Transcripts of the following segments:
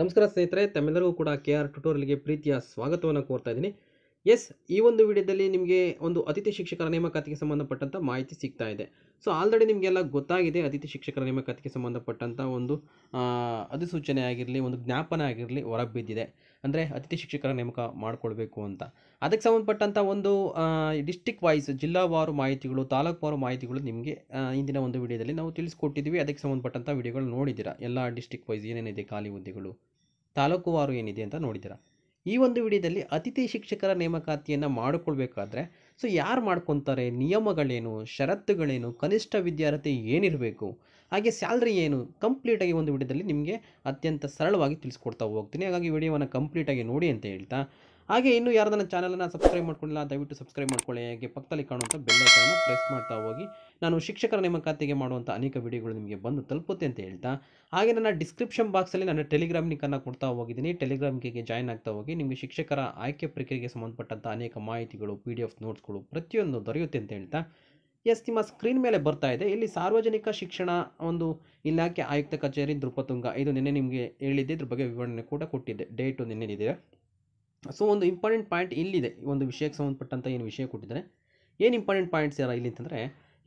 ನಮಸ್ಕಾರ ಸ್ನೇಹಿತರೆ ತಮ್ಮೆಲ್ಲರಿಗೂ ಕೂಡ ಕೆ ಆರ್ ಟ್ಯುಟೋರಿಯಲ್ಗೆ ಪ್ರೀತಿಯ ಸ್ವಾಗತವನ್ನು ಕೋರ್ತಾ ಇದ್ದೀನಿ ಎಸ್ ಈ ಒಂದು ವಿಡಿಯೋದಲ್ಲಿ ನಿಮಗೆ ಒಂದು ಅತಿಥಿ ಶಿಕ್ಷಕರ ನೇಮಕಾತಿಗೆ ಸಂಬಂಧಪಟ್ಟಂಥ ಮಾಹಿತಿ ಸಿಗ್ತಾ ಇದೆ ಸೊ ಆಲ್ರೆಡಿ ನಿಮಗೆಲ್ಲ ಗೊತ್ತಾಗಿದೆ ಅತಿಥಿ ಶಿಕ್ಷಕರ ನೇಮಕಾತಿಗೆ ಸಂಬಂಧಪಟ್ಟಂಥ ಒಂದು ಅಧಿಸೂಚನೆ ಆಗಿರಲಿ ಒಂದು ಜ್ಞಾಪನ ಆಗಿರಲಿ ಹೊರಬಿದ್ದಿದೆ ಅಂದರೆ ಅತಿಥಿ ಶಿಕ್ಷಕರ ನೇಮಕ ಮಾಡಿಕೊಳ್ಬೇಕು ಅಂತ ಅದಕ್ಕೆ ಸಂಬಂಧಪಟ್ಟಂಥ ಒಂದು ಡಿಸ್ಟಿಕ್ ವೈಸ್ ಜಿಲ್ಲಾವಾರು ಮಾಹಿತಿಗಳು ತಾಲೂಕುವಾರು ಮಾಹಿತಿಗಳು ನಿಮಗೆ ಇಂದಿನ ಒಂದು ವಿಡಿಯೋದಲ್ಲಿ ನಾವು ತಿಳಿಸ್ಕೊಟ್ಟಿದ್ದೀವಿ ಅದಕ್ಕೆ ಸಂಬಂಧಪಟ್ಟಂಥ ವಿಡಿಯೋಗಳು ನೋಡಿದ್ದೀರಾ ಎಲ್ಲ ಡಿಸ್ಟಿಕ್ ವೈಸ್ ಏನೇನಿದೆ ಖಾಲಿ ಹುದ್ದೆಗಳು ತಾಲೂಕುವಾರು ಏನಿದೆ ಅಂತ ನೋಡಿದ್ದೀರಾ ಈ ಒಂದು ವಿಡಿಯೋದಲ್ಲಿ ಅತಿಥಿ ಶಿಕ್ಷಕರ ನೇಮಕಾತಿಯನ್ನು ಮಾಡಿಕೊಳ್ಬೇಕಾದ್ರೆ ಸೊ ಯಾರು ಮಾಡ್ಕೊತಾರೆ ನಿಯಮಗಳೇನು ಷರತ್ತುಗಳೇನು ಕನಿಷ್ಠ ವಿದ್ಯಾರ್ಥಿ ಏನಿರಬೇಕು ಹಾಗೆ ಸ್ಯಾಲ್ರಿ ಏನು ಕಂಪ್ಲೀಟಾಗಿ ಒಂದು ವಿಡಿಯೋದಲ್ಲಿ ನಿಮಗೆ ಅತ್ಯಂತ ಸರಳವಾಗಿ ತಿಳಿಸ್ಕೊಡ್ತಾ ಹೋಗ್ತೀನಿ ಹಾಗಾಗಿ ವಿಡಿಯೋವನ್ನು ಕಂಪ್ಲೀಟಾಗಿ ನೋಡಿ ಅಂತ ಹೇಳ್ತಾ ಹಾಗೆ ಇನ್ನೂ ಯಾರ್ದನ್ನ ಚಾನಲನ್ನು ಸಬ್ಸ್ಕ್ರೈಬ್ ಮಾಡ್ಕೊಂಡಿಲ್ಲ ದಯವಿಟ್ಟು ಸಬ್ಸ್ಕ್ರೈಬ್ ಮಾಡ್ಕೊಳ್ಳಿ ಹಾಗೆ ಪಕ್ಕದಲ್ಲಿ ಕಾಣುವಂಥ ಅನ್ನು ಪ್ರೆಸ್ ಮಾಡ್ತಾ ಹೋಗಿ ನಾನು ಶಿಕ್ಷಕರ ನೇಮಕಾತಿಗೆ ಮಾಡುವಂಥ ಅನೇಕ ವಿಡಿಯೋಗಳು ನಿಮಗೆ ಬಂದು ತಲುಪುತ್ತೆ ಅಂತ ಹೇಳ್ತಾ ಹಾಗೆ ನನ್ನ ಡಿಸ್ಕ್ರಿಪ್ಷನ್ ಬಾಕ್ಸಲ್ಲಿ ನಾನು ಟೆಲಿಗ್ರಾಮ್ ಅನ್ನು ಕೊಡ್ತಾ ಹೋಗಿದ್ದೀನಿ ಟೆಲಿಗ್ರಾಮ್ಗೆ ಜಾಯ್ನ್ ಆಗ್ತಾ ಹೋಗಿ ನಿಮಗೆ ಶಿಕ್ಷಕರ ಆಯ್ಕೆ ಪ್ರಕ್ರಿಯೆಗೆ ಸಂಬಂಧಪಟ್ಟಂಥ ಅನೇಕ ಮಾಹಿತಿಗಳು ಪಿ ಡಿ ಎಫ್ ನೋಟ್ಸ್ಗಳು ಪ್ರತಿಯೊಂದು ದೊರೆಯುತ್ತೆ ಅಂತ ಹೇಳ್ತಾ ಎಸ್ ನಿಮ್ಮ ಸ್ಕ್ರೀನ್ ಮೇಲೆ ಬರ್ತಾ ಇದೆ ಇಲ್ಲಿ ಸಾರ್ವಜನಿಕ ಶಿಕ್ಷಣ ಒಂದು ಇಲಾಖೆ ಆಯುಕ್ತ ಕಚೇರಿ ದೃಪತುಂಗ ಇದು ನಿನ್ನೆ ನಿಮಗೆ ಹೇಳಿದ್ದೆ ಇದ್ರ ಬಗ್ಗೆ ವಿವರಣೆ ಕೂಡ ಕೊಟ್ಟಿದ್ದೆ ಡೇಟು ನಿನ್ನೆದಿದೆ ಸೊ ಒಂದು ಇಂಪಾರ್ಟೆಂಟ್ ಪಾಯಿಂಟ್ ಇಲ್ಲಿದೆ ಒಂದು ವಿಷಯಕ್ಕೆ ಸಂಬಂಧಪಟ್ಟಂಥ ಏನು ವಿಷಯ ಕೊಟ್ಟಿದ್ದಾರೆ ಏನು ಇಂಪಾರ್ಟೆಂಟ್ ಪಾಯಿಂಟ್ಸ್ ಯಾರ ಇಲ್ಲಿ ಅಂತಂದರೆ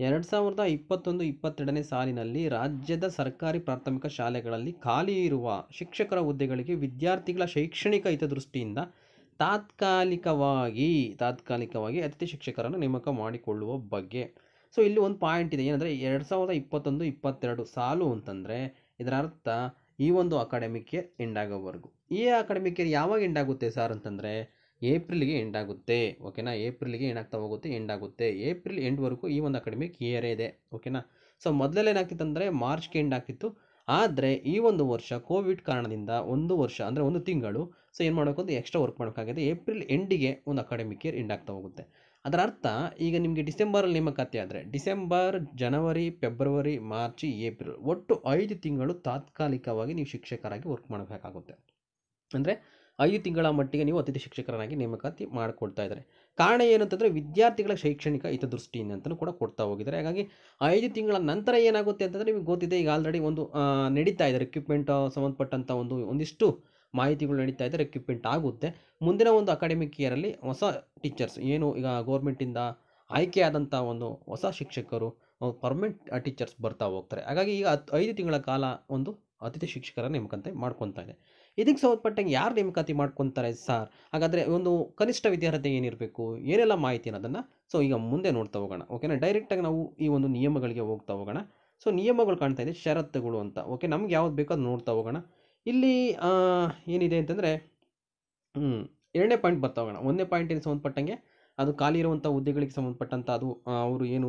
ಎರಡು ಸಾವಿರದ ಇಪ್ಪತ್ತೊಂದು ಇಪ್ಪತ್ತೆರಡನೇ ಸಾಲಿನಲ್ಲಿ ರಾಜ್ಯದ ಸರ್ಕಾರಿ ಪ್ರಾಥಮಿಕ ಶಾಲೆಗಳಲ್ಲಿ ಖಾಲಿ ಇರುವ ಶಿಕ್ಷಕರ ಹುದ್ದೆಗಳಿಗೆ ವಿದ್ಯಾರ್ಥಿಗಳ ಶೈಕ್ಷಣಿಕ ಹಿತದೃಷ್ಟಿಯಿಂದ ತಾತ್ಕಾಲಿಕವಾಗಿ ತಾತ್ಕಾಲಿಕವಾಗಿ ಅತಿಥಿ ಶಿಕ್ಷಕರನ್ನು ನೇಮಕ ಮಾಡಿಕೊಳ್ಳುವ ಬಗ್ಗೆ ಸೊ ಇಲ್ಲಿ ಒಂದು ಪಾಯಿಂಟ್ ಇದೆ ಏನಂದರೆ ಎರಡು ಸಾವಿರದ ಇಪ್ಪತ್ತೊಂದು ಇಪ್ಪತ್ತೆರಡು ಸಾಲು ಅಂತಂದರೆ ಇದರ ಅರ್ಥ ಈ ಒಂದು ಅಕಾಡೆಮಿಕ್ ಇಯರ್ ಎಂಡ್ ಆಗೋವರೆಗೂ ಈ ಅಕಾಡೆಮಿಕ್ ಇಯರ್ ಯಾವಾಗ ಎಂಡ್ ಆಗುತ್ತೆ ಸರ್ ಅಂತಂದರೆ ಏಪ್ರಿಲ್ಗೆ ಎಂಡ್ ಆಗುತ್ತೆ ಓಕೆನಾ ಏಪ್ರಿಲ್ಗೆ ಏನಾಗ್ತಾ ಹೋಗುತ್ತೆ ಎಂಡ್ ಆಗುತ್ತೆ ಏಪ್ರಿಲ್ ಎಂಡ್ವರೆಗೂ ಈ ಒಂದು ಅಕಾಡೆಮಿಕ್ ಇಯರೇ ಇದೆ ಓಕೆನಾ ಸೊ ಮೊದಲಲ್ಲಿ ಏನಾಗ್ತಿತ್ತು ಅಂದರೆ ಮಾರ್ಚ್ಗೆ ಎಂಡ್ ಆಗ್ತಿತ್ತು ಆದರೆ ಈ ಒಂದು ವರ್ಷ ಕೋವಿಡ್ ಕಾರಣದಿಂದ ಒಂದು ವರ್ಷ ಅಂದರೆ ಒಂದು ತಿಂಗಳು ಸೊ ಏನು ಮಾಡಬೇಕು ಅಂತ ಎಕ್ಸ್ಟ್ರಾ ವರ್ಕ್ ಮಾಡಬೇಕಾಗಿದೆ ಏಪ್ರಿಲ್ ಎಂಡಿಗೆ ಒಂದು ಅಕಾಡೆಮಿಕ್ ಇಯರ್ ಎಂಡ್ ಆಗ್ತಾ ಹೋಗುತ್ತೆ ಅದರ ಅರ್ಥ ಈಗ ನಿಮಗೆ ಡಿಸೆಂಬರಲ್ಲಿ ನೇಮಕಾತಿ ಆದರೆ ಡಿಸೆಂಬರ್ ಜನವರಿ ಫೆಬ್ರವರಿ ಮಾರ್ಚ್ ಏಪ್ರಿಲ್ ಒಟ್ಟು ಐದು ತಿಂಗಳು ತಾತ್ಕಾಲಿಕವಾಗಿ ನೀವು ಶಿಕ್ಷಕರಾಗಿ ವರ್ಕ್ ಮಾಡಬೇಕಾಗುತ್ತೆ ಅಂದರೆ ಐದು ತಿಂಗಳ ಮಟ್ಟಿಗೆ ನೀವು ಅತಿಥಿ ಶಿಕ್ಷಕರನ್ನಾಗಿ ನೇಮಕಾತಿ ಮಾಡಿಕೊಡ್ತಾ ಇದ್ದಾರೆ ಕಾರಣ ಏನಂತಂದರೆ ವಿದ್ಯಾರ್ಥಿಗಳ ಶೈಕ್ಷಣಿಕ ಹಿತದೃಷ್ಟಿಯಿಂದ ಅಂತಲೂ ಕೂಡ ಕೊಡ್ತಾ ಹೋಗಿದ್ದಾರೆ ಹಾಗಾಗಿ ಐದು ತಿಂಗಳ ನಂತರ ಏನಾಗುತ್ತೆ ಅಂತಂದರೆ ನಿಮಗೆ ಗೊತ್ತಿದೆ ಈಗ ಆಲ್ರೆಡಿ ಒಂದು ನಡೀತಾ ಇದೆ ಎಕ್ವಿಪ್ಮೆಂಟ್ ಸಂಬಂಧಪಟ್ಟಂಥ ಒಂದು ಒಂದಿಷ್ಟು ಮಾಹಿತಿಗಳು ನಡೀತಾ ಇದ್ದರೆ ರಿಕ್ರೂಟ್ಮೆಂಟ್ ಆಗುತ್ತೆ ಮುಂದಿನ ಒಂದು ಅಕಾಡೆಮಿಕ್ ಇಯರಲ್ಲಿ ಹೊಸ ಟೀಚರ್ಸ್ ಏನು ಈಗ ಗೋರ್ಮೆಂಟಿಂದ ಆಯ್ಕೆಯಾದಂಥ ಒಂದು ಹೊಸ ಶಿಕ್ಷಕರು ಪರ್ಮನೆಂಟ್ ಟೀಚರ್ಸ್ ಬರ್ತಾ ಹೋಗ್ತಾರೆ ಹಾಗಾಗಿ ಈಗ ಹತ್ತು ಐದು ತಿಂಗಳ ಕಾಲ ಒಂದು ಅತಿಥಿ ಶಿಕ್ಷಕರ ನೇಮಕಂತೆ ಮಾಡ್ಕೊತಾ ಇದೆ ಇದಕ್ಕೆ ಸಂಬಂಧಪಟ್ಟಂಗೆ ಯಾರು ನೇಮಕಾತಿ ಮಾಡ್ಕೊತಾರೆ ಸರ್ ಹಾಗಾದರೆ ಒಂದು ಕನಿಷ್ಠ ವಿದ್ಯಾರ್ಥಿ ಏನಿರಬೇಕು ಏನೆಲ್ಲ ಮಾಹಿತಿ ಅನ್ನೋದನ್ನು ಸೊ ಈಗ ಮುಂದೆ ನೋಡ್ತಾ ಹೋಗೋಣ ಓಕೆನಾ ಡೈರೆಕ್ಟಾಗಿ ನಾವು ಈ ಒಂದು ನಿಯಮಗಳಿಗೆ ಹೋಗ್ತಾ ಹೋಗೋಣ ಸೊ ನಿಯಮಗಳು ಕಾಣ್ತಾ ಇದೆ ಷರತ್ತುಗಳು ಅಂತ ಓಕೆ ನಮ್ಗೆ ಯಾವ್ದು ಬೇಕೋ ನೋಡ್ತಾ ಹೋಗೋಣ ಇಲ್ಲಿ ಏನಿದೆ ಅಂತಂದರೆ ಎರಡನೇ ಪಾಯಿಂಟ್ ಬರ್ತಾ ಹೋಗೋಣ ಒಂದನೇ ಏನು ಸಂಬಂಧಪಟ್ಟಂಗೆ ಅದು ಖಾಲಿ ಇರುವಂಥ ಹುದ್ದೆಗಳಿಗೆ ಸಂಬಂಧಪಟ್ಟಂಥ ಅದು ಅವರು ಏನು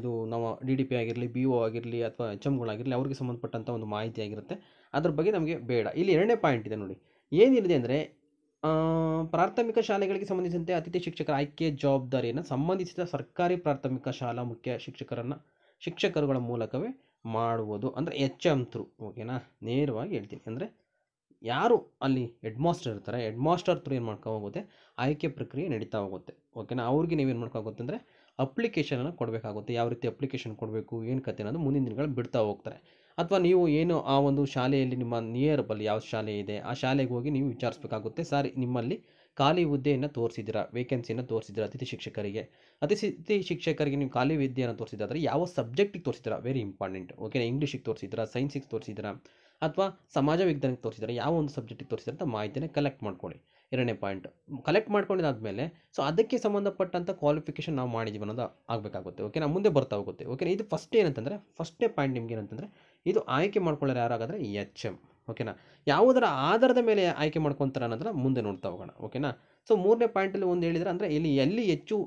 ಇದು ನಾವು ಡಿ ಡಿ ಪಿ ಆಗಿರಲಿ ಬಿ ಒ ಆಗಿರಲಿ ಅಥವಾ ಎಚ್ ಎಮ್ಗಳಾಗಿರಲಿ ಅವ್ರಿಗೆ ಸಂಬಂಧಪಟ್ಟಂಥ ಒಂದು ಮಾಹಿತಿ ಆಗಿರುತ್ತೆ ಅದ್ರ ಬಗ್ಗೆ ನಮಗೆ ಬೇಡ ಇಲ್ಲಿ ಎರಡನೇ ಪಾಯಿಂಟ್ ಇದೆ ನೋಡಿ ಏನಿದೆ ಅಂದರೆ ಪ್ರಾಥಮಿಕ ಶಾಲೆಗಳಿಗೆ ಸಂಬಂಧಿಸಿದಂತೆ ಅತಿಥಿ ಶಿಕ್ಷಕರ ಆಯ್ಕೆ ಜವಾಬ್ದಾರಿಯನ್ನು ಸಂಬಂಧಿಸಿದ ಸರ್ಕಾರಿ ಪ್ರಾಥಮಿಕ ಶಾಲಾ ಮುಖ್ಯ ಶಿಕ್ಷಕರನ್ನು ಶಿಕ್ಷಕರುಗಳ ಮೂಲಕವೇ ಮಾಡುವುದು ಅಂದರೆ ಎಚ್ ಎಮ್ ಥ್ರೂ ಓಕೆನಾ ನೇರವಾಗಿ ಹೇಳ್ತೀನಿ ಅಂದರೆ ಯಾರು ಅಲ್ಲಿ ಹೆಡ್ ಮಾಸ್ಟರ್ ಇರ್ತಾರೆ ಹೆಡ್ ಮಾಸ್ಟರ್ ಥ್ರೂ ಏನು ಮಾಡ್ಕೊ ಹೋಗುತ್ತೆ ಆಯ್ಕೆ ಪ್ರಕ್ರಿಯೆ ನಡೀತಾ ಹೋಗುತ್ತೆ ಓಕೆನಾ ಅವ್ರಿಗೆ ನೀವೇನು ಮಾಡ್ಕೋಬೋದು ಅಂದರೆ ಅಪ್ಲಿಕೇಶನನ್ನು ಕೊಡಬೇಕಾಗುತ್ತೆ ಯಾವ ರೀತಿ ಅಪ್ಲಿಕೇಶನ್ ಕೊಡಬೇಕು ಏನು ಕತೆ ಅನ್ನೋದು ಮುಂದಿನ ದಿನಗಳಲ್ಲಿ ಬಿಡ್ತಾ ಹೋಗ್ತಾರೆ ಅಥವಾ ನೀವು ಏನು ಆ ಒಂದು ಶಾಲೆಯಲ್ಲಿ ನಿಮ್ಮ ನಿಯರ್ ಬಲ್ಲಿ ಯಾವ ಶಾಲೆ ಇದೆ ಆ ಶಾಲೆಗೆ ಹೋಗಿ ನೀವು ವಿಚಾರಿಸಬೇಕಾಗುತ್ತೆ ಸಾರಿ ನಿಮ್ಮಲ್ಲಿ ಖಾಲಿ ಹುದ್ದೆಯನ್ನು ತೋರಿಸಿದ್ದೀರಾ ವೇಕೆನ್ಸಿಯನ್ನು ತೋರಿಸಿದ್ದೀರಾ ಅತಿಥಿ ಶಿಕ್ಷಕರಿಗೆ ಅತಿಥಿ ಶಿಕ್ಷಕರಿಗೆ ನೀವು ಖಾಲಿ ವಿದ್ಯೆಯನ್ನು ತೋರಿಸಿದ್ರೆ ಯಾವ ಸಬ್ಜೆಕ್ಟಿಗೆ ತೋರಿಸಿದ್ರ ವೆರಿ ಇಂಪಾರ್ಟೆಂಟ್ ಓಕೆನಾ ಇಂಗ್ಲೀಷಿಗೆ ತೋರಿಸಿದ್ರ ಸೈನ್ಸಿಗೆ ತೋರಿಸಿದ್ರ ಅಥವಾ ಸಮಾಜ ವಿಜ್ಞಾನಕ್ಕೆ ತೋರಿಸಿದ್ರೆ ಯಾವ ಒಂದು ಸಬ್ಜೆಕ್ಟಿಗೆ ತೋರಿಸಿದ್ರೆ ಅಂತ ಮಾಹಿತಿಯನ್ನು ಕಲೆಕ್ಟ್ ಮಾಡ್ಕೊಳ್ಳಿ ಎರಡನೇ ಪಾಯಿಂಟ್ ಕಲೆಕ್ಟ್ ಮಾಡ್ಕೊಂಡಿದ್ದಾದಮೇಲೆ ಸೊ ಅದಕ್ಕೆ ಸಂಬಂಧಪಟ್ಟಂಥ ಕ್ವಾಲಿಫಿಕೇಷನ್ ನಾವು ಮಾಡಿದ್ದೀವಿ ಅನ್ನೋದು ಆಗಬೇಕಾಗುತ್ತೆ ಓಕೆನಾ ಮುಂದೆ ಬರ್ತಾ ಹೋಗುತ್ತೆ ಓಕೆನಾ ಇದು ಫಸ್ಟ್ ಏನಂತಂದರೆ ಫಸ್ಟೇ ಪಾಯಿಂಟ್ ನಿಮ್ಗೆ ಏನಂತಂದರೆ ಇದು ಆಯ್ಕೆ ಮಾಡ್ಕೊಳ್ಳೋರು ಯಾರಾಗಾದ್ರೆ ಎಚ್ ಎಮ್ ಓಕೆನಾ ಯಾವುದರ ಆಧಾರದ ಮೇಲೆ ಆಯ್ಕೆ ಮಾಡ್ಕೊತಾರೆ ಅನ್ನೋದನ್ನ ಮುಂದೆ ನೋಡ್ತಾ ಹೋಗೋಣ ಓಕೆನಾ ಸೊ ಮೂರನೇ ಪಾಯಿಂಟಲ್ಲಿ ಒಂದು ಹೇಳಿದರೆ ಅಂದರೆ ಇಲ್ಲಿ ಎಲ್ಲಿ ಹೆಚ್ಚು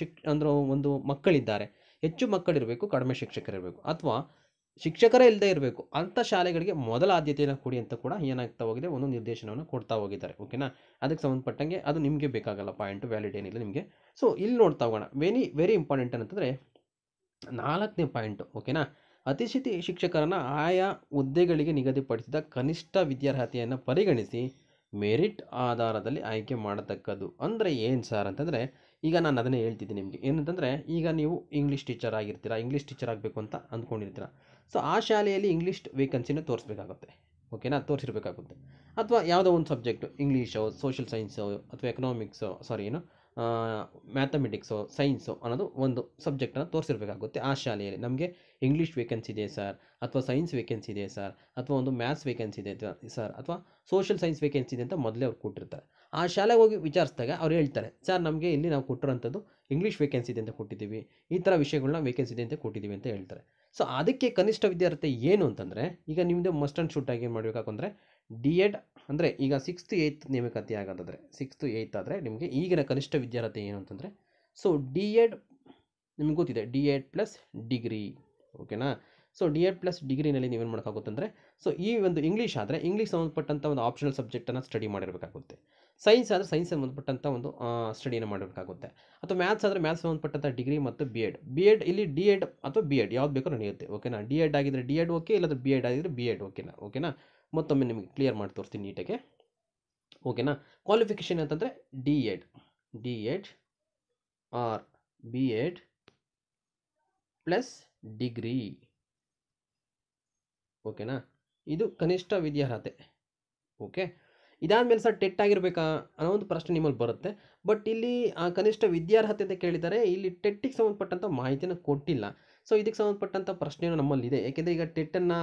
ಶಿಕ್ ಅಂದರೆ ಒಂದು ಮಕ್ಕಳಿದ್ದಾರೆ ಹೆಚ್ಚು ಮಕ್ಕಳಿರಬೇಕು ಕಡಿಮೆ ಶಿಕ್ಷಕರಿರಬೇಕು ಅಥವಾ ಶಿಕ್ಷಕರೇ ಇಲ್ಲದೆ ಇರಬೇಕು ಅಂಥ ಶಾಲೆಗಳಿಗೆ ಮೊದಲ ಆದ್ಯತೆಯನ್ನು ಕೊಡಿ ಅಂತ ಕೂಡ ಏನಾಗ್ತಾ ಹೋಗಿದೆ ಒಂದು ನಿರ್ದೇಶನವನ್ನು ಕೊಡ್ತಾ ಹೋಗಿದ್ದಾರೆ ಓಕೆನಾ ಅದಕ್ಕೆ ಸಂಬಂಧಪಟ್ಟಂಗೆ ಅದು ನಿಮಗೆ ಬೇಕಾಗಲ್ಲ ಪಾಯಿಂಟ್ ವ್ಯಾಲಿಡ್ ಏನಿಲ್ಲ ನಿಮಗೆ ಸೊ ಇಲ್ಲಿ ನೋಡ್ತಾ ಹೋಗೋಣ ವೆನಿ ವೆರಿ ಇಂಪಾರ್ಟೆಂಟ್ ಅಂತಂದರೆ ನಾಲ್ಕನೇ ಪಾಯಿಂಟು ಓಕೆನಾ ಅತಿಶಿತಿ ಶಿಕ್ಷಕರನ್ನು ಆಯಾ ಹುದ್ದೆಗಳಿಗೆ ನಿಗದಿಪಡಿಸಿದ ಕನಿಷ್ಠ ವಿದ್ಯಾರ್ಹತೆಯನ್ನು ಪರಿಗಣಿಸಿ ಮೆರಿಟ್ ಆಧಾರದಲ್ಲಿ ಆಯ್ಕೆ ಮಾಡತಕ್ಕದ್ದು ಅಂದರೆ ಏನು ಸರ್ ಅಂತಂದರೆ ಈಗ ನಾನು ಅದನ್ನೇ ಹೇಳ್ತಿದ್ದೀನಿ ನಿಮಗೆ ಏನಂತಂದರೆ ಈಗ ನೀವು ಇಂಗ್ಲೀಷ್ ಟೀಚರ್ ಆಗಿರ್ತೀರಾ ಇಂಗ್ಲೀಷ್ ಟೀಚರ್ ಆಗಬೇಕು ಅಂತ ಅಂದ್ಕೊಂಡಿರ್ತೀರ ಸೊ ಆ ಶಾಲೆಯಲ್ಲಿ ಇಂಗ್ಲೀಷ್ ವೇಕೆನ್ಸಿನ ತೋರಿಸ್ಬೇಕಾಗುತ್ತೆ ಓಕೆನಾ ತೋರಿಸಿರ್ಬೇಕಾಗುತ್ತೆ ಅಥವಾ ಯಾವುದೋ ಒಂದು ಸಬ್ಜೆಕ್ಟು ಇಂಗ್ಲೀಷೋ ಸೋಷಿಯಲ್ ಸೈನ್ಸೋ ಅಥವಾ ಎಕನಾಮಿಕ್ಸೋ ಸಾರಿ ಏನು ಮ್ಯಾಥಮೆಟಿಕ್ಸೋ ಸೈನ್ಸು ಅನ್ನೋದು ಒಂದು ಸಬ್ಜೆಕ್ಟನ್ನು ತೋರಿಸಿರ್ಬೇಕಾಗುತ್ತೆ ಆ ಶಾಲೆಯಲ್ಲಿ ನಮಗೆ ಇಂಗ್ಲೀಷ್ ವೇಕೆನ್ಸಿ ಇದೆ ಸರ್ ಅಥವಾ ಸೈನ್ಸ್ ವೇಕೆನ್ಸಿ ಇದೆ ಸರ್ ಅಥವಾ ಒಂದು ಮ್ಯಾಥ್ಸ್ ವೇಕೆನ್ಸಿ ಇದೆ ಸರ್ ಅಥವಾ ಸೋಷಿಯಲ್ ಸೈನ್ಸ್ ವೇಕೆನ್ಸಿ ಇದೆ ಅಂತ ಮೊದಲೇ ಅವ್ರು ಕೊಟ್ಟಿರ್ತಾರೆ ಆ ಶಾಲೆಗೆ ಹೋಗಿ ವಿಚಾರಿಸಿದಾಗ ಅವ್ರು ಹೇಳ್ತಾರೆ ಸರ್ ನಮಗೆ ಇಲ್ಲಿ ನಾವು ಕೊಟ್ಟಿರೋಂಥದ್ದು ಇಂಗ್ಲೀಷ್ ವೇಕೆನ್ಸಿ ಇದೆ ಅಂತ ಕೊಟ್ಟಿದ್ದೀವಿ ಈ ಥರ ವಿಷಯಗಳನ್ನ ವೇಕೆನ್ಸಿ ಇದೆ ಅಂತ ಕೊಟ್ಟಿದ್ದೀವಿ ಅಂತ ಹೇಳ್ತಾರೆ ಸೊ ಅದಕ್ಕೆ ಕನಿಷ್ಠ ವಿದ್ಯಾರ್ಥಿ ಏನು ಅಂತಂದರೆ ಈಗ ನಿಮ್ಮದು ಮಸ್ಟ್ ಆ್ಯಂಡ್ ಶೂಟ್ ಏನು ಮಾಡಬೇಕು ಅಂದರೆ ಡಿ ಎಡ್ ಅಂದರೆ ಈಗ ಸಿಕ್ಸ್ತ್ ಏಯ್ತ್ ನೇಮಕಾತಿ ಆಗೋದಾದರೆ ಸಿಕ್ಸ್ತ್ ಏಯ್ತ್ ಆದರೆ ನಿಮಗೆ ಈಗಿನ ಕನಿಷ್ಠ ವಿದ್ಯಾರ್ಥಿ ಏನು ಅಂತಂದರೆ ಸೊ ಡಿ ಎಡ್ ನಿಮ್ಗೆ ಗೊತ್ತಿದೆ ಡಿ ಎಡ್ ಪ್ಲಸ್ ಡಿಗ್ರಿ ಓಕೆನಾ ಸೊ ಡಿ ಎಡ್ ಪ್ಲಸ್ ಡಿಗ್ರಿನಲ್ಲಿ ನೀವೇನು ಮಾಡೋಕ್ಕಾಗುತ್ತಂದರೆ ಸೊ ಈ ಒಂದು ಇಂಗ್ಲೀಷ್ ಆದರೆ ಇಂಗ್ಲೀಷ್ ಸಂಬಂಧಪಟ್ಟಂಥ ಒಂದು ಆಪ್ಷನಲ್ ಸಬ್ಜೆಕ್ಟನ್ನು ಸ್ಟಡಿ ಮಾಡಿರಬೇಕಾಗುತ್ತೆ ಸೈನ್ಸ್ ಆದರೆ ಸೈನ್ಸ್ ಸಂಬಂಧಪಟ್ಟಂಥ ಒಂದು ಸ್ಟಡಿಯನ್ನು ಮಾಡಬೇಕಾಗುತ್ತೆ ಅಥವಾ ಮ್ಯಾಥ್ಸ್ ಆದರೆ ಮ್ಯಾಥ್ಸ್ ಸಂಬಂಧಪಟ್ಟಂಥ ಡಿಗ್ರಿ ಮತ್ತು ಬಿ ಎಡ್ ಬಿ ಎಡ್ ಇಲ್ಲಿ ಡಿ ಎಡ್ ಅಥವಾ ಬಿ ಎಡ್ ಯಾವ್ದು ಬೇಕೋ ನಡೆಯುತ್ತೆ ಓಕೆನಾ ಡಿ ಎಡ್ ಆಗಿದ್ದರೆ ಡಿ ಎಡ್ ಓಕೆ ಇಲ್ಲಾದರೆ ಬಿ ಎಡ್ ಆಗಿದ್ದರೆ ಬಿ ಎಡ್ ಓಕೆನಾ ಓಕೆನಾ ಮತ್ತೊಮ್ಮೆ ನಿಮಗೆ ಕ್ಲಿಯರ್ ಮಾಡಿ ತೋರಿಸ್ತೀನಿ ನೀಟಾಗೆ ಓಕೆನಾ ಕ್ವಾಲಿಫಿಕೇಷನ್ ಅಂತಂದರೆ D ed D ed or B ed plus degree ಓಕೆನಾ ಇದು ಕನಿಷ್ಠ ವಿದ್ಯಾರ್ಹತೆ ಓಕೆ ಮೇಲೆ ಸರ್ ಟೆಟ್ ಆಗಿರಬೇಕಾ ಅನ್ನೋ ಒಂದು ಪ್ರಶ್ನೆ ನಿಮ್ಮಲ್ಲಿ ಬರುತ್ತೆ ಬಟ್ ಇಲ್ಲಿ ಆ ಕನಿಷ್ಠ ವಿದ್ಯಾರ್ಹತೆ ಅಂತ ಕೇಳಿದರೆ ಇಲ್ಲಿ ಟೆಟ್ಟಿಗೆ ಸಂಬಂಧಪಟ್ಟಂಥ ಮಾಹಿತಿನ ಕೊಟ್ಟಿಲ್ಲ ಸೊ ಇದಕ್ಕೆ ಸಂಬಂಧಪಟ್ಟಂಥ ಪ್ರಶ್ನೆಯೂ ನಮ್ಮಲ್ಲಿದೆ ಏಕೆಂದರೆ ಈಗ ಟೆಟ್ಟನ್ನು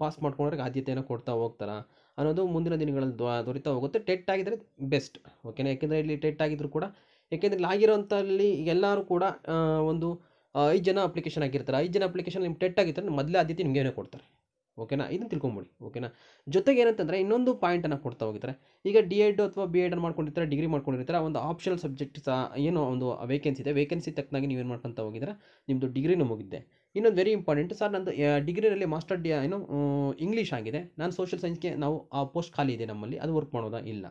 ಪಾಸ್ ಮಾಡ್ಕೊಂಡ್ರೆ ಆದ್ಯತೆಯನ್ನು ಕೊಡ್ತಾ ಹೋಗ್ತಾರೆ ಅನ್ನೋದು ಮುಂದಿನ ದಿನಗಳಲ್ಲಿ ದೊರೀತಾ ಹೋಗುತ್ತೆ ಟೆಟ್ ಆಗಿದರೆ ಬೆಸ್ಟ್ ಓಕೆನಾ ಯಾಕೆಂದರೆ ಇಲ್ಲಿ ಟೆಟ್ ಆಗಿದ್ರು ಕೂಡ ಯಾಕೆಂದರೆ ಆಗಿರೋಂಥಲ್ಲಿ ಎಲ್ಲರೂ ಕೂಡ ಒಂದು ಐದು ಜನ ಅಪ್ಲಿಕೇಶನ್ ಆಗಿರ್ತಾರೆ ಐದು ಜನ ಅಪ್ಲಿಕೇಶನ್ ನಿಮ್ಮ ಟೆಟ್ ಆಗಿರ್ತಾರೆ ಮೊದಲೇ ಆದ್ಯತೆ ನಿಮಗೇನೇ ಕೊಡ್ತಾರೆ ಓಕೆನಾ ಇದನ್ನು ತಿಳ್ಕೊಂಬಿಡಿ ಓಕೆನಾ ಜೊತೆಗೆ ಏನಂತಂದರೆ ಇನ್ನೊಂದು ಪಾಯಿಂಟನ್ನು ಕೊಡ್ತಾ ಹೋಗಿದ್ದಾರೆ ಈಗ ಡಿ ಎಡ್ ಅಥವಾ ಬಿ ಎಡ್ ಮಾಡ್ಕೊಂಡಿರ್ತಾರೆ ಡಿಗ್ರಿ ಮಾಡ್ಕೊಂಡಿರ್ತಾರೆ ಒಂದು ಆಪ್ಷನಲ್ ಸಬ್ಜೆಕ್ಟ್ ಸಹ ಏನೋ ಒಂದು ವೇಕೆನ್ಸಿ ಇದೆ ವೇಕೆನ್ಸಿ ತಕ್ಕನಾಗಿ ಏನು ಮಾಡ್ಕೊತ ಹೋಗಿದ್ರೆ ನಿಮ್ಮದು ಡಿಗ್ರಿನೂ ಮುಗಿದ್ದೆ ಇನ್ನೊಂದು ವೆರಿ ಇಂಪಾರ್ಟೆಂಟ್ ಸರ್ ನಂದು ಡಿಗ್ರಿನಲ್ಲಿ ಮಾಸ್ಟರ್ ಡಿ ಏನು ಇಂಗ್ಲೀಷ್ ಆಗಿದೆ ನಾನು ಸೋಷಿಯಲ್ ಸೈನ್ಸ್ಗೆ ನಾವು ಆ ಪೋಸ್ಟ್ ಖಾಲಿ ಇದೆ ನಮ್ಮಲ್ಲಿ ಅದು ವರ್ಕ್ ಮಾಡೋದಾ ಇಲ್ಲ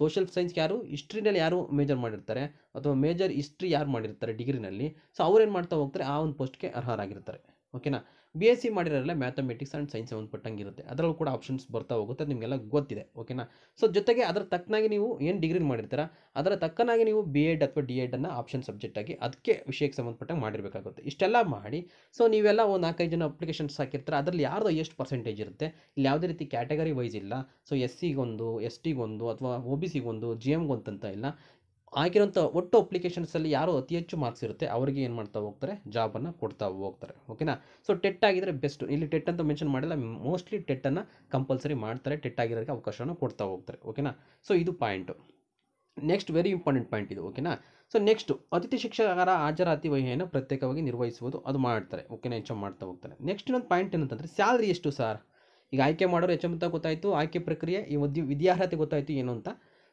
ಸೋಷಿಯಲ್ ಸೈನ್ಸ್ಗೆ ಯಾರು ಹಿಸ್ಟ್ರಿನಲ್ಲಿ ಯಾರು ಮೇಜರ್ ಮಾಡಿರ್ತಾರೆ ಅಥವಾ ಮೇಜರ್ ಹಿಸ್ಟ್ರಿ ಯಾರು ಮಾಡಿರ್ತಾರೆ ಡಿಗ್ರಿನಲ್ಲಿ ಸೊ ಏನು ಮಾಡ್ತಾ ಹೋಗ್ತಾರೆ ಆ ಒಂದು ಪೋಸ್ಟ್ಗೆ ಅರ್ಹರಾಗಿರ್ತಾರೆ ಓಕೆನಾ ಬಿ ಎಸ್ ಸಿ ಮಾಡಿರೋಲ್ಲ ಮ್ಯಾಥಮೆಟಿಕ್ಸ್ ಆ್ಯಂಡ್ ಸೈನ್ಸ್ ಸಂಬಂಧಪಟ್ಟಂಗಿರುತ್ತೆ ಅದರಲ್ಲೂ ಕೂಡ ಆಪ್ಷನ್ಸ್ ಬರ್ತಾ ಹೋಗುತ್ತೆ ನಿಮಗೆಲ್ಲ ಗೊತ್ತಿದೆ ಓಕೆನಾ ಸೊ ಜೊತೆಗೆ ಅದರ ತಕ್ಕನಾಗಿ ನೀವು ಏನು ಡಿಗ್ರಿ ಮಾಡಿರ್ತೀರ ಅದರ ತಕ್ಕನಾಗಿ ನೀವು ಬಿ ಎಡ್ ಅಥವಾ ಡಿ ಎಡನ್ನು ಆಪ್ಷನ್ ಸಬ್ಜೆಕ್ಟಾಗಿ ಅದಕ್ಕೆ ವಿಷಯಕ್ಕೆ ಸಂಬಂಧಪಟ್ಟಂಗೆ ಮಾಡಿರಬೇಕಾಗುತ್ತೆ ಇಷ್ಟೆಲ್ಲ ಮಾಡಿ ಸೊ ನೀವೆಲ್ಲ ಒಂದು ನಾಲ್ಕೈದು ಜನ ಅಪ್ಲಿಕೇಶನ್ಸ್ ಹಾಕಿರ್ತಾರೆ ಅದರಲ್ಲಿ ಯಾರ್ದು ಎಷ್ಟು ಪರ್ಸೆಂಟೇಜ್ ಇರುತ್ತೆ ಇಲ್ಲಿ ಯಾವುದೇ ರೀತಿ ಕ್ಯಾಟಗರಿ ವೈಸ್ ಇಲ್ಲ ಸೊ ಎಸ್ ಸಿಗೊಂದು ಎಸ್ ಟಿಗೊಂದು ಅಥವಾ ಒ ಬಿ ಸಿಗೊಂದು ಜಿ ಎಮ್ಗೆ ಇಲ್ಲ ಆಗಿರೋಂಥ ಒಟ್ಟು ಅಪ್ಲಿಕೇಶನ್ಸಲ್ಲಿ ಯಾರು ಅತಿ ಹೆಚ್ಚು ಮಾರ್ಕ್ಸ್ ಇರುತ್ತೆ ಅವರಿಗೆ ಏನು ಮಾಡ್ತಾ ಹೋಗ್ತಾರೆ ಜಾಬನ್ನು ಕೊಡ್ತಾ ಹೋಗ್ತಾರೆ ಓಕೆನಾ ಸೊ ಟೆಟ್ ಆಗಿದ್ರೆ ಬೆಸ್ಟ್ ಇಲ್ಲಿ ಟೆಟ್ ಅಂತ ಮೆನ್ಷನ್ ಮಾಡಿಲ್ಲ ಮೋಸ್ಟ್ಲಿ ಟೆಟ್ಟನ್ನು ಕಂಪಲ್ಸರಿ ಮಾಡ್ತಾರೆ ಟೆಟ್ ಆಗಿರೋದಕ್ಕೆ ಅವಕಾಶವನ್ನು ಕೊಡ್ತಾ ಹೋಗ್ತಾರೆ ಓಕೆನಾ ಸೊ ಇದು point next very important point ಇದು ಓಕೆನಾ ಸೊ ನೆಕ್ಸ್ಟು ಅತಿಥಿ ಶಿಕ್ಷಕರ ಹಾಜರಾತಿ ವಹಿಯನ್ನು ಪ್ರತ್ಯೇಕವಾಗಿ ನಿರ್ವಹಿಸುವುದು ಅದು ಮಾಡ್ತಾರೆ ಓಕೆನಾ ಹೆಚ್ಚು ಮಾಡ್ತಾ ಹೋಗ್ತಾರೆ ನೆಕ್ಸ್ಟ್ ಇನ್ನೊಂದು ಪಾಯಿಂಟ್ ಏನಂತಂದರೆ ಸ್ಯಾಲ್ರಿ ಎಷ್ಟು ಸರ್ ಈಗ ಆಯ್ಕೆ ಮಾಡೋರು ಹೆಚ್ಚು ಗೊತ್ತಾಯಿತು ಆಯ್ಕೆ ಪ್ರಕ್ರಿಯೆ ಈ ವಿದ್ಯಾರ್ಹತೆ ಗೊತ್ತಾಯಿತು ಏನು ಅಂತ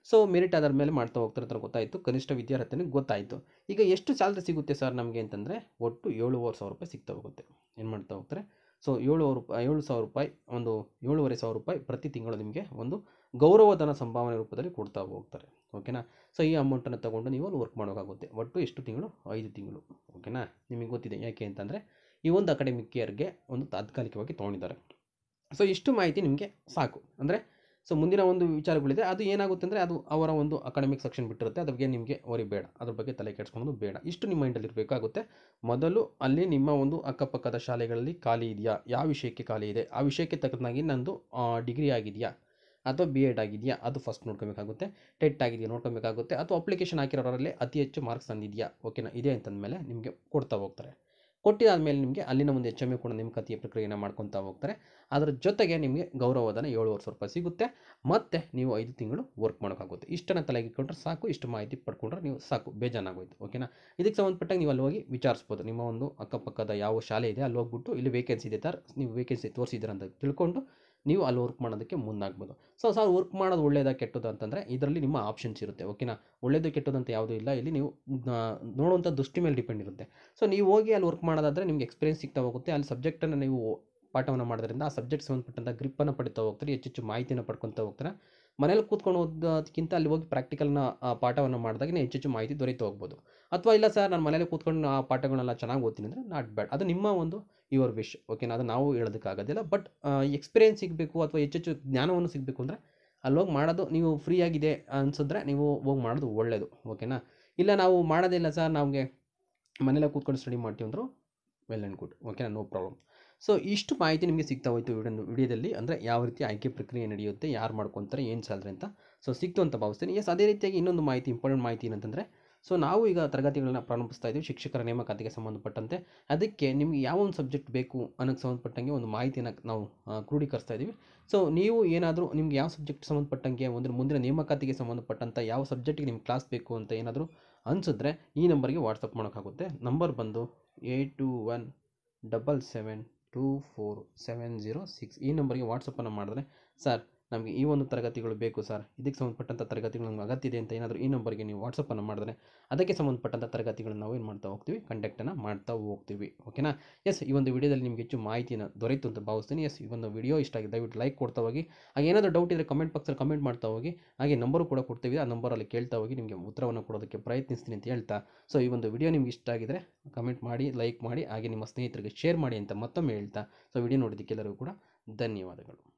ಸೊ ಮೆರಿಟ್ ಅದರ ಮೇಲೆ ಮಾಡ್ತಾ ಹೋಗ್ತಿರ್ತಾರೆ ಗೊತ್ತಾಯಿತು ಕನಿಷ್ಠ ವಿದ್ಯಾರ್ಥಿನಿಗೆ ಗೊತ್ತಾಯಿತು ಈಗ ಎಷ್ಟು ಸ್ಯಾಲ್ರಿ ಸಿಗುತ್ತೆ ಸರ್ ನಮಗೆ ಅಂತಂದರೆ ಒಟ್ಟು ಏಳುವರೆ ಸಾವಿರ ರೂಪಾಯಿ ಸಿಗ್ತಾ ಹೋಗುತ್ತೆ ಏನು ಮಾಡ್ತಾ ಹೋಗ್ತಾರೆ ಸೊ ಏಳುವರೆ ರೂಪಾಯಿ ಏಳು ಸಾವಿರ ರೂಪಾಯಿ ಒಂದು ಏಳುವರೆ ಸಾವಿರ ರೂಪಾಯಿ ಪ್ರತಿ ತಿಂಗಳು ನಿಮಗೆ ಒಂದು ಗೌರವಧನ ಸಂಭಾವನೆ ರೂಪದಲ್ಲಿ ಕೊಡ್ತಾ ಹೋಗ್ತಾರೆ ಓಕೆನಾ ಸೊ ಈ ಅಮೌಂಟನ್ನು ತೊಗೊಂಡು ನೀವು ಅಲ್ಲಿ ವರ್ಕ್ ಮಾಡೋಕ್ಕಾಗುತ್ತೆ ಒಟ್ಟು ಎಷ್ಟು ತಿಂಗಳು ಐದು ತಿಂಗಳು ಓಕೆನಾ ನಿಮಗೆ ಗೊತ್ತಿದೆ ಯಾಕೆ ಅಂತಂದರೆ ಈ ಒಂದು ಅಕಾಡೆಮಿಕ್ ಇಯರ್ಗೆ ಒಂದು ತಾತ್ಕಾಲಿಕವಾಗಿ ತೊಗೊಂಡಿದ್ದಾರೆ ಸೊ ಇಷ್ಟು ಮಾಹಿತಿ ನಿಮಗೆ ಸಾಕು ಅಂದರೆ ಸೊ ಮುಂದಿನ ಒಂದು ವಿಚಾರಗಳಿದೆ ಅದು ಏನಾಗುತ್ತೆ ಅಂದರೆ ಅದು ಅವರ ಒಂದು ಅಕಾಡೆಮಿಕ್ ಸೆಕ್ಷನ್ ಬಿಟ್ಟಿರುತ್ತೆ ಅದ್ರ ಬಗ್ಗೆ ನಿಮಗೆ ವರಿ ಬೇಡ ಅದ್ರ ಬಗ್ಗೆ ತಲೆ ಕೆಡಿಸ್ಕೊಳೋದು ಬೇಡ ಇಷ್ಟು ನಿಮ್ಮ ಮೈಂಡಲ್ಲಿ ಇರಬೇಕಾಗುತ್ತೆ ಮೊದಲು ಅಲ್ಲಿ ನಿಮ್ಮ ಒಂದು ಅಕ್ಕಪಕ್ಕದ ಶಾಲೆಗಳಲ್ಲಿ ಖಾಲಿ ಇದೆಯಾ ಯಾವ ವಿಷಯಕ್ಕೆ ಖಾಲಿ ಇದೆ ಆ ವಿಷಯಕ್ಕೆ ತಕ್ಕನಾಗಿ ನಂದು ಡಿಗ್ರಿ ಆಗಿದೆಯಾ ಅಥವಾ ಬಿ ಎಡ್ ಆಗಿದೆಯಾ ಅದು ಫಸ್ಟ್ ನೋಡ್ಕೋಬೇಕಾಗುತ್ತೆ ಟೆಟ್ ಆಗಿದೆಯಾ ನೋಡ್ಕೋಬೇಕಾಗುತ್ತೆ ಅಥವಾ ಅಪ್ಲಿಕೇಶನ್ ಹಾಕಿರೋರಲ್ಲಿ ಅತಿ ಹೆಚ್ಚು ಮಾರ್ಕ್ಸ್ ತಂದಿದೆಯಾ ಓಕೆನಾ ಇದೆ ಅಂತಂದಮೇಲೆ ನಿಮಗೆ ಕೊಡ್ತಾ ಹೋಗ್ತಾರೆ ಕೊಟ್ಟಿದಾದ ಮೇಲೆ ನಿಮಗೆ ಅಲ್ಲಿನ ಒಂದು ಎಚ್ ಎಮ್ ಯು ಕೂಡ ನೇಮಕಾತಿಯ ಪ್ರಕ್ರಿಯೆಯನ್ನು ಮಾಡ್ಕೊತಾ ಹೋಗ್ತಾರೆ ಅದರ ಜೊತೆಗೆ ನಿಮಗೆ ಗೌರವಧನ ಏಳುವರೆ ಸಾವಿರ ರೂಪಾಯಿ ಸಿಗುತ್ತೆ ಮತ್ತು ನೀವು ಐದು ತಿಂಗಳು ವರ್ಕ್ ಮಾಡೋಕ್ಕಾಗುತ್ತೆ ಇಷ್ಟನ್ನು ತಲೆಗೆ ಇಟ್ಕೊಂಡ್ರೆ ಸಾಕು ಇಷ್ಟು ಮಾಹಿತಿ ಪಡ್ಕೊಂಡ್ರೆ ನೀವು ಸಾಕು ಬೇಜಾನಾಗೋಯ್ತು ಓಕೆನಾ ಇದಕ್ಕೆ ಸಂಬಂಧಪಟ್ಟಾಗ ನೀವು ಅಲ್ಲಿ ಹೋಗಿ ವಿಚಾರಿಸ್ಬೋದು ನಿಮ್ಮ ಒಂದು ಅಕ್ಕಪಕ್ಕದ ಯಾವ ಶಾಲೆ ಇದೆ ಅಲ್ಲಿ ಹೋಗ್ಬಿಟ್ಟು ಇಲ್ಲಿ ವೇಕೆನ್ಸಿ ಇದೆ ಸರ್ ನೀವು ವೇಕೆನ್ಸಿ ತೋರಿಸಿದ್ದೀರ ಅಂತ ತಿಳ್ಕೊಂಡು ನೀವು ಅಲ್ಲಿ ವರ್ಕ್ ಮಾಡೋದಕ್ಕೆ ಮುಂದಾಗ್ಬೋದು ಸೊ ಸರ್ ವರ್ಕ್ ಮಾಡೋದು ಒಳ್ಳೆಯದ ಕೆಟ್ಟದ ಅಂತಂದರೆ ಇದರಲ್ಲಿ ನಿಮ್ಮ ಆಪ್ಷನ್ಸ್ ಇರುತ್ತೆ ಓಕೆನಾ ಒಳ್ಳೇದು ಕೆಟ್ಟದಂತ ಯಾವುದೂ ಇಲ್ಲ ಇಲ್ಲಿ ನೀವು ನೋಡುವಂಥ ದೃಷ್ಟಿ ಮೇಲೆ ಡಿಪೆಂಡ್ ಇರುತ್ತೆ ಸೊ ನೀವು ಹೋಗಿ ಅಲ್ಲಿ ವರ್ಕ್ ಮಾಡೋದಾದರೆ ನಿಮಗೆ ಎಕ್ಸ್ಪೀರಿಯನ್ಸ್ ಸಿಗ್ತಾ ಹೋಗುತ್ತೆ ಅಲ್ಲಿ ಸಬ್ಜೆಕ್ಟನ್ನು ನೀವು ಪಾಠವನ್ನು ಮಾಡೋದ್ರಿಂದ ಆ ಸಬ್ಜೆಕ್ಟ್ ಸಂಬಂಧಪಟ್ಟಂಥ ಗ್ರಿಪ್ಪನ್ನು ಪಡಿತಾ ಹೋಗ್ತೀರಿ ಹೆಚ್ಚೆಚ್ಚು ಮಾಹಿತಿಯನ್ನು ಪಡ್ಕೊತಾ ಹೋಗ್ತೀರಾ ಮನೇಲಿ ಕೂತ್ಕೊಂಡು ಓದೋದಕ್ಕಿಂತ ಅಲ್ಲಿ ಹೋಗಿ ಪ್ರಾಕ್ಟಿಕಲ್ನ ಪಾಠವನ್ನು ಮಾಡಿದಾಗ ಹೆಚ್ಚು ಹೆಚ್ಚು ಮಾಹಿತಿ ದೊರೆತು ಹೋಗ್ಬೋದು ಅಥವಾ ಇಲ್ಲ ಸರ್ ನಾನು ಮನೇಲಿ ಕೂತ್ಕೊಂಡು ಆ ಪಾಠಗಳನ್ನೆಲ್ಲ ಚೆನ್ನಾಗಿ ಓದ್ತೀನಿ ಅಂದರೆ ನಾಟ್ ಬ್ಯಾಡ್ ಅದು ನಿಮ್ಮ ಒಂದು ಯುವರ್ ವಿಶ್ ಓಕೆನಾ ಅದು ನಾವು ಹೇಳೋದಕ್ಕಾಗೋದಿಲ್ಲ ಬಟ್ ಎಕ್ಸ್ಪೀರಿಯೆನ್ಸ್ ಸಿಗಬೇಕು ಅಥವಾ ಹೆಚ್ಚೆಚ್ಚು ಜ್ಞಾನವನ್ನು ಸಿಗಬೇಕು ಅಂದರೆ ಅಲ್ಲಿ ಹೋಗಿ ಮಾಡೋದು ನೀವು ಫ್ರೀಯಾಗಿದೆ ಅನ್ಸಿದ್ರೆ ನೀವು ಹೋಗಿ ಮಾಡೋದು ಒಳ್ಳೆಯದು ಓಕೆನಾ ಇಲ್ಲ ನಾವು ಮಾಡೋದಿಲ್ಲ ಸರ್ ನಮಗೆ ಮನೇಲೆ ಕೂತ್ಕೊಂಡು ಸ್ಟಡಿ ಮಾಡ್ತೀವಿ ಅಂದರು ವೆಲ್ ಆ್ಯಂಡ್ ಗುಡ್ ಓಕೆನಾ ನೋ ಪ್ರಾಬ್ಲಮ್ ಸೊ ಇಷ್ಟು ಮಾಹಿತಿ ನಿಮಗೆ ಸಿಗ್ತಾ ಹೋಯಿತು ವಿಡಿಯೋ ವಿಡಿಯೋದಲ್ಲಿ ಅಂದರೆ ಯಾವ ರೀತಿ ಆಯ್ಕೆ ಪ್ರಕ್ರಿಯೆ ನಡೆಯುತ್ತೆ ಯಾರು ಮಾಡ್ಕೊತಾರೆ ಏನು ಸ್ಯಾಲ್ರಿ ಅಂತ ಸೊ ಸಿಕ್ತು ಅಂತ ಭಾವಿಸ್ತೀನಿ ಎಸ್ ಅದೇ ರೀತಿಯಾಗಿ ಇನ್ನೊಂದು ಮಾಹಿತಿ ಇಂಪಾರ್ಟೆಂಟ್ ಮಾಹಿತಿ ಏನಂತಂದರೆ ಸೊ ನಾವು ಈಗ ತರಗತಿಗಳನ್ನ ಪ್ರಾರಂಭಿಸ್ತಾ ಇದ್ದೀವಿ ಶಿಕ್ಷಕರ ನೇಮಕಾತಿಗೆ ಸಂಬಂಧಪಟ್ಟಂತೆ ಅದಕ್ಕೆ ನಿಮಗೆ ಯಾವ ಒಂದು ಸಬ್ಜೆಕ್ಟ್ ಬೇಕು ಅನ್ನೋಕ್ಕೆ ಸಂಬಂಧಪಟ್ಟಂಗೆ ಒಂದು ಮಾಹಿತಿಯನ್ನು ನಾವು ಕ್ರೋಢೀಕರಿಸ್ತಾ ಇದ್ದೀವಿ ಸೊ ನೀವು ಏನಾದರೂ ನಿಮ್ಗೆ ಯಾವ ಸಬ್ಜೆಕ್ಟ್ ಸಂಬಂಧಪಟ್ಟಂಗೆ ಒಂದು ಮುಂದಿನ ನೇಮಕಾತಿಗೆ ಸಂಬಂಧಪಟ್ಟಂಥ ಯಾವ ಸಬ್ಜೆಕ್ಟ್ಗೆ ನಿಮ್ಗೆ ಕ್ಲಾಸ್ ಬೇಕು ಅಂತ ಏನಾದರೂ ಅನಿಸಿದ್ರೆ ಈ ನಂಬರ್ಗೆ ವಾಟ್ಸಪ್ ಮಾಡೋಕ್ಕಾಗುತ್ತೆ ನಂಬರ್ ಬಂದು eight two one double seven two four seven zero six ಈ ನಂಬರಿಗೆ ವಾಟ್ಸಪ್ಪನ್ನು ಮಾಡಿದ್ರೆ ಸರ್ ನಮಗೆ ಈ ಒಂದು ತರಗತಿಗಳು ಬೇಕು ಸರ್ ಇದಕ್ಕೆ ಸಂಬಂಧಪಟ್ಟಂಥ ತರಗತಿಗಳು ನಮ್ಗೆ ಅಗತ್ಯ ಇದೆ ಅಂತ ಏನಾದರೂ ಈ ನಂಬರ್ಗೆ ನೀವು ವಾಟ್ಸಪ್ಪನ್ನು ಮಾಡಿದ್ರೆ ಅದಕ್ಕೆ ಸಂಬಂಧಪಟ್ಟಂಥ ತರಗತಿಗಳನ್ನು ನಾವು ಏನು ಮಾಡ್ತಾ ಹೋಗ್ತೀವಿ ಕಂಡಕ್ಟನ್ನು ಮಾಡ್ತಾ ಹೋಗ್ತೀವಿ ಓಕೆನಾ ಎಸ್ ಈ ಒಂದು ವಿಡಿಯೋದಲ್ಲಿ ನಿಮಗೆ ಹೆಚ್ಚು ಮಾಹಿತಿನ ದೊರೆಯಿತು ಅಂತ ಭಾವಿಸ್ತೀನಿ ಎಸ್ ಈ ಒಂದು ವಿಡಿಯೋ ಇಷ್ಟ ಆಗಿದೆ ದಯವಿಟ್ಟು ಲೈಕ್ ಕೊಡ್ತಾ ಹೋಗಿ ಹಾಗೆ ಏನಾದರೂ ಡೌಟ್ ಇದ್ದರೆ ಕಮೆಂಟ್ ಬಾಕ್ಸಲ್ಲಿ ಕಮೆಂಟ್ ಮಾಡ್ತಾ ಹೋಗಿ ಹಾಗೆ ನಂಬರು ಕೂಡ ಕೊಡ್ತೀವಿ ಆ ನಂಬರಲ್ಲಿ ಕೇಳ್ತಾ ಹೋಗಿ ನಿಮಗೆ ಉತ್ತರವನ್ನು ಕೊಡೋದಕ್ಕೆ ಪ್ರಯತ್ನಿಸ್ತೀನಿ ಅಂತ ಹೇಳ್ತಾ ಸೊ ಈ ಒಂದು ವಿಡಿಯೋ ನಿಮ್ಗೆ ಇಷ್ಟ ಆಗಿದರೆ ಕಮೆಂಟ್ ಮಾಡಿ ಲೈಕ್ ಮಾಡಿ ಹಾಗೆ ನಿಮ್ಮ ಸ್ನೇಹಿತರಿಗೆ ಶೇರ್ ಮಾಡಿ ಅಂತ ಮತ್ತೊಮ್ಮೆ ಹೇಳ್ತಾ ಸೊ ವಿಡಿಯೋ ಎಲ್ಲರಿಗೂ ಕೂಡ ಧನ್ಯವಾದಗಳು